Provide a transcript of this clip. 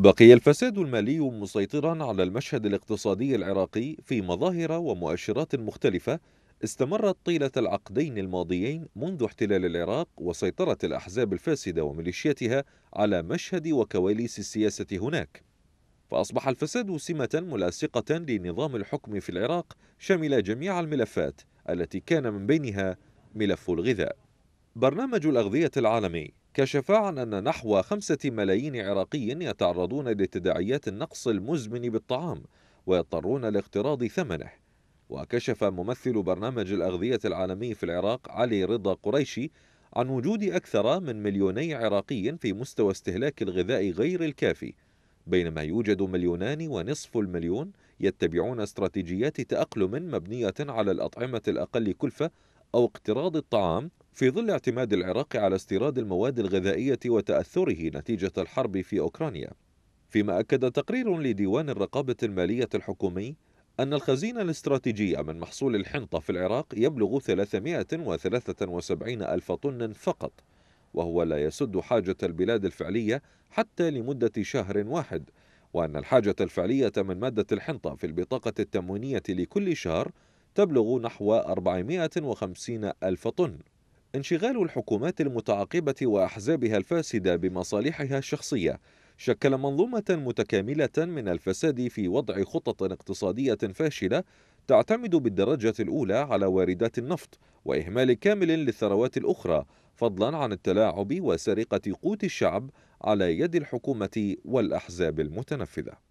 بقي الفساد المالي مسيطرا على المشهد الاقتصادي العراقي في مظاهر ومؤشرات مختلفة استمرت طيلة العقدين الماضيين منذ احتلال العراق وسيطرة الأحزاب الفاسدة وميليشياتها على مشهد وكواليس السياسة هناك فأصبح الفساد سمة ملاصقة لنظام الحكم في العراق شمل جميع الملفات التي كان من بينها ملف الغذاء برنامج الأغذية العالمي كشف عن أن نحو خمسة ملايين عراقي يتعرضون لتداعيات النقص المزمن بالطعام ويضطرون لاقتراض ثمنه وكشف ممثل برنامج الأغذية العالمي في العراق علي رضا قريشي عن وجود أكثر من مليوني عراقي في مستوى استهلاك الغذاء غير الكافي بينما يوجد مليونان ونصف المليون يتبعون استراتيجيات تأقلم مبنية على الأطعمة الأقل كلفة أو اقتراض الطعام في ظل اعتماد العراق على استيراد المواد الغذائية وتأثره نتيجة الحرب في أوكرانيا فيما أكد تقرير لديوان الرقابة المالية الحكومي أن الخزينة الاستراتيجية من محصول الحنطة في العراق يبلغ 373 ألف طن فقط وهو لا يسد حاجة البلاد الفعلية حتى لمدة شهر واحد وأن الحاجة الفعلية من مادة الحنطة في البطاقة التموينية لكل شهر تبلغ نحو 450 ألف طن انشغال الحكومات المتعاقبة وأحزابها الفاسدة بمصالحها الشخصية شكل منظومة متكاملة من الفساد في وضع خطط اقتصادية فاشلة تعتمد بالدرجة الأولى على واردات النفط وإهمال كامل للثروات الأخرى فضلا عن التلاعب وسرقة قوت الشعب على يد الحكومة والأحزاب المتنفذة